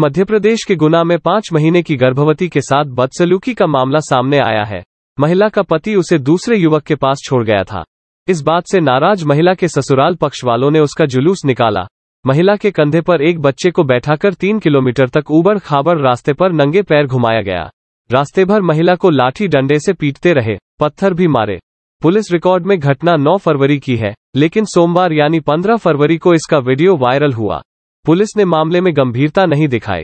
मध्य प्रदेश के गुना में पांच महीने की गर्भवती के साथ बदसलूकी का मामला सामने आया है महिला का पति उसे दूसरे युवक के पास छोड़ गया था इस बात से नाराज महिला के ससुराल पक्ष वालों ने उसका जुलूस निकाला महिला के कंधे पर एक बच्चे को बैठाकर तीन किलोमीटर तक ऊबड़ खाबड़ रास्ते पर नंगे पैर घुमाया गया रास्ते भर महिला को लाठी डंडे से पीटते रहे पत्थर भी मारे पुलिस रिकॉर्ड में घटना 9 फरवरी की है लेकिन सोमवार यानी 15 फरवरी को इसका वीडियो वायरल हुआ पुलिस ने मामले में गंभीरता नहीं दिखाई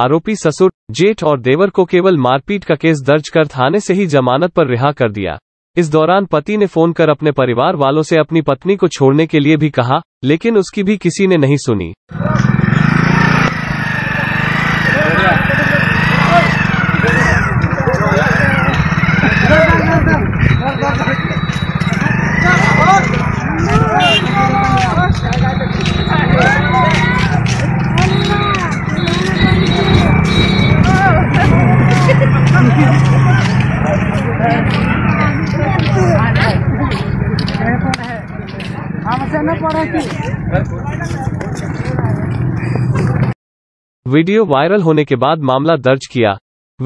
आरोपी ससुर जेठ और देवर को केवल मारपीट का केस दर्ज कर थाने से ही जमानत पर रिहा कर दिया इस दौरान पति ने फोन कर अपने परिवार वालों से अपनी पत्नी को छोड़ने के लिए भी कहा लेकिन उसकी भी किसी ने नहीं सुनी वीडियो वायरल होने के बाद मामला दर्ज किया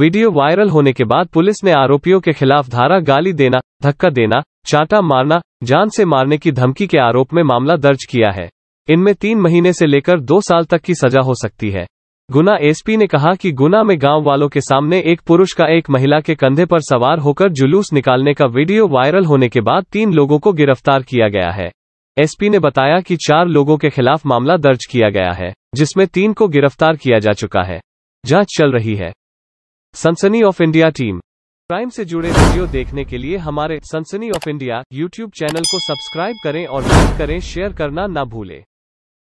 वीडियो वायरल होने के बाद पुलिस ने आरोपियों के खिलाफ धारा गाली देना धक्का देना चाटा मारना जान से मारने की धमकी के आरोप में मामला दर्ज किया है इनमें तीन महीने से लेकर दो साल तक की सजा हो सकती है गुना एसपी ने कहा कि गुना में गांव वालों के सामने एक पुरुष का एक महिला के कंधे पर सवार होकर जुलूस निकालने का वीडियो वायरल होने के बाद तीन लोगों को गिरफ्तार किया गया है एसपी ने बताया कि चार लोगों के खिलाफ मामला दर्ज किया गया है जिसमें तीन को गिरफ्तार किया जा चुका है जांच चल रही है सनसनी ऑफ इंडिया टीम क्राइम से जुड़े वीडियो देखने के लिए हमारे Sansani of India YouTube channel को सब्सक्राइब करें और लाइक करें शेयर करना ना भूलें